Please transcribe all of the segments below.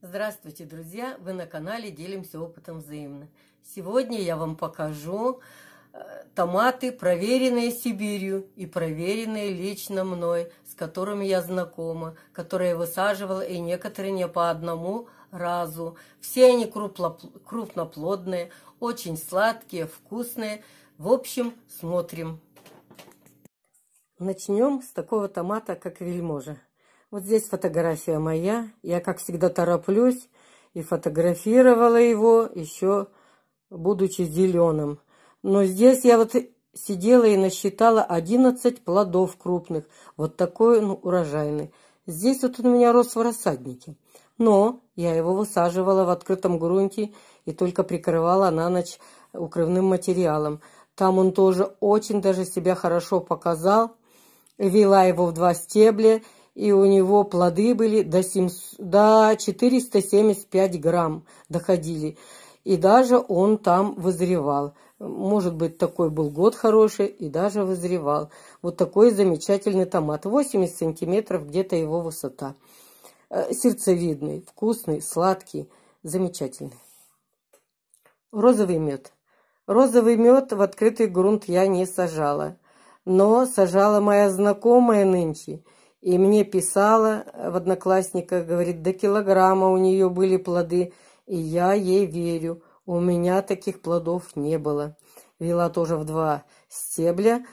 Здравствуйте, друзья! Вы на канале Делимся опытом взаимно. Сегодня я вам покажу э, томаты, проверенные Сибирью и проверенные лично мной, с которыми я знакома, которые высаживала и некоторые не по одному разу. Все они крупноплодные, очень сладкие, вкусные. В общем, смотрим. Начнем с такого томата, как вельможа. Вот здесь фотография моя. Я, как всегда, тороплюсь и фотографировала его еще будучи зеленым. Но здесь я вот сидела и насчитала 11 плодов крупных. Вот такой он урожайный. Здесь вот он у меня рос в рассаднике. Но я его высаживала в открытом грунте и только прикрывала на ночь укрывным материалом. Там он тоже очень даже себя хорошо показал. Вела его в два стебля – и у него плоды были до, 700, до 475 грамм доходили. И даже он там вызревал. Может быть, такой был год хороший и даже вызревал. Вот такой замечательный томат. 80 сантиметров где-то его высота. Э, сердцевидный, вкусный, сладкий, замечательный. Розовый мед. Розовый мед в открытый грунт я не сажала. Но сажала моя знакомая нынче – и мне писала э, в одноклассниках, говорит, до килограмма у нее были плоды. И я ей верю. У меня таких плодов не было. Вела тоже в два стебля.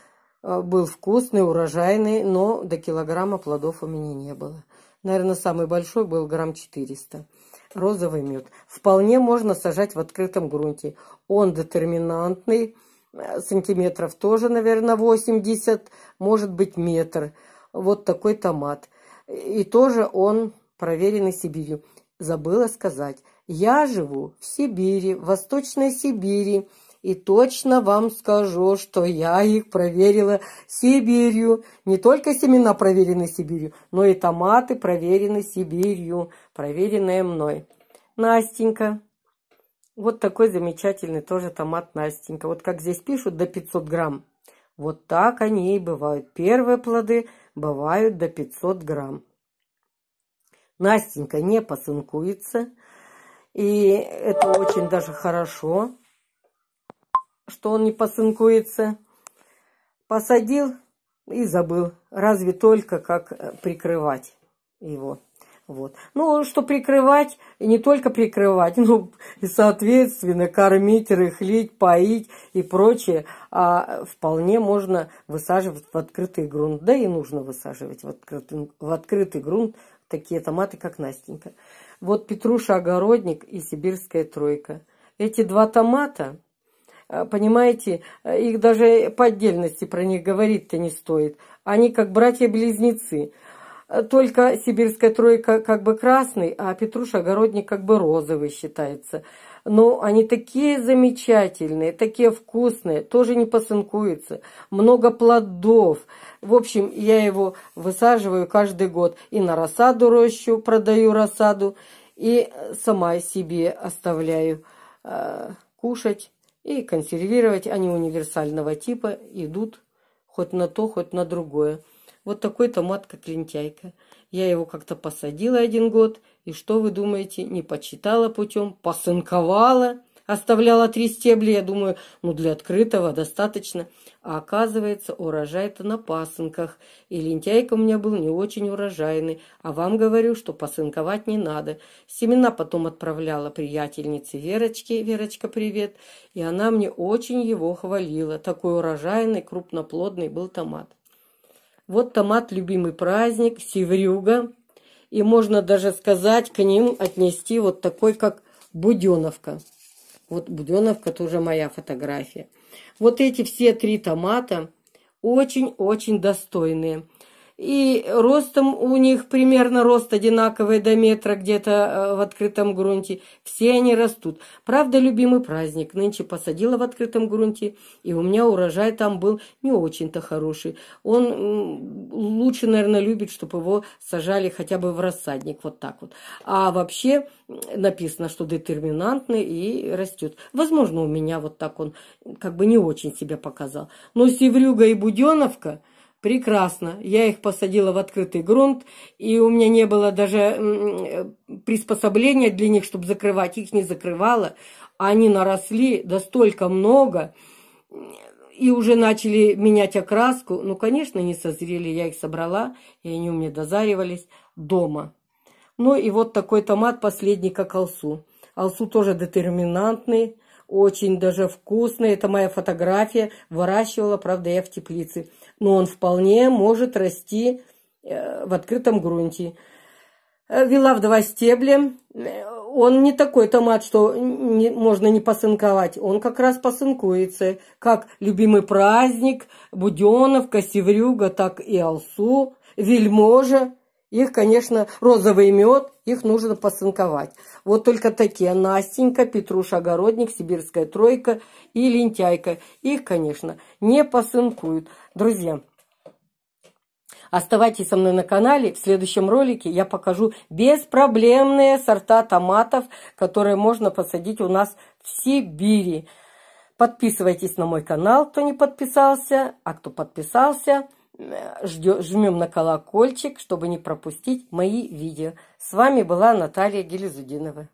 Э, был вкусный, урожайный, но до килограмма плодов у меня не было. Наверное, самый большой был грамм 400. Розовый мед. Вполне можно сажать в открытом грунте. Он детерминантный. Э, сантиметров тоже, наверное, 80, может быть, метр. Метр вот такой томат. И тоже он проверенный Сибирью. Забыла сказать, я живу в Сибири, в Восточной Сибири, и точно вам скажу, что я их проверила Сибирью. Не только семена проверены Сибирью, но и томаты проверены Сибирью, проверенные мной. Настенька. Вот такой замечательный тоже томат Настенька. Вот как здесь пишут, до 500 грамм. Вот так они и бывают. Первые плоды – бывают до 500 грамм. Настенька не посынкуется, и это очень даже хорошо, что он не посынкуется. Посадил и забыл, разве только как прикрывать его. Вот. Ну, что прикрывать, и не только прикрывать, ну, и, соответственно, кормить, рыхлить, поить и прочее, а вполне можно высаживать в открытый грунт. Да и нужно высаживать в открытый, в открытый грунт такие томаты, как Настенька. Вот Петруша Огородник и Сибирская Тройка. Эти два томата, э, понимаете, э, их даже по отдельности про них говорить-то не стоит. Они как братья-близнецы – только сибирская тройка как бы красный, а Петруша огородник как бы розовый считается. Но они такие замечательные, такие вкусные, тоже не посынкуются. Много плодов. В общем, я его высаживаю каждый год. И на рассаду рощу продаю рассаду, и сама себе оставляю э, кушать и консервировать. Они универсального типа идут хоть на то, хоть на другое. Вот такой-то матка-крентяйка. Я его как-то посадила один год, и что вы думаете, не почитала путем, посынковала, оставляла три стебля, я думаю, ну для открытого достаточно. А оказывается, урожай-то на пасынках, и лентяйка у меня был не очень урожайный, а вам говорю, что посынковать не надо. Семена потом отправляла приятельнице Верочке, Верочка, привет, и она мне очень его хвалила, такой урожайный, крупноплодный был томат. Вот томат – любимый праздник, севрюга. И можно даже сказать, к ним отнести вот такой, как буденовка. Вот буденовка тоже моя фотография. Вот эти все три томата очень-очень достойные и ростом у них примерно рост одинаковый до метра где-то э, в открытом грунте. Все они растут. Правда, любимый праздник нынче посадила в открытом грунте, и у меня урожай там был не очень-то хороший. Он лучше, наверное, любит, чтобы его сажали хотя бы в рассадник, вот так вот. А вообще написано, что детерминантный и растет. Возможно, у меня вот так он как бы не очень себя показал. Но Севрюга и Буденовка – Прекрасно. Я их посадила в открытый грунт, и у меня не было даже э, приспособления для них, чтобы закрывать. Их не закрывала. Они наросли, да столько много, и уже начали менять окраску. Ну, конечно, не созрели. Я их собрала, и они у меня дозаривались дома. Ну, и вот такой томат последний, как алсу. Алсу тоже детерминантный. Очень даже вкусно. Это моя фотография. Выращивала, правда, я в теплице. Но он вполне может расти э, в открытом грунте. Э, вела в два стебля. Э, он не такой томат, что не, можно не посынковать. Он как раз посынкуется. Как любимый праздник, Буденов, Косеврюга, так и Алсу, Вельможа. Их, конечно, розовый мед, их нужно посынковать. Вот только такие Настенька, Петруша Огородник, Сибирская Тройка и Лентяйка. Их, конечно, не посынкуют. Друзья, Оставайтесь со мной на канале. В следующем ролике я покажу беспроблемные сорта томатов, которые можно посадить у нас в Сибири. Подписывайтесь на мой канал, кто не подписался, а кто подписался – Э, жмем на колокольчик, чтобы не пропустить мои видео. С вами была Наталья Гелизудинова.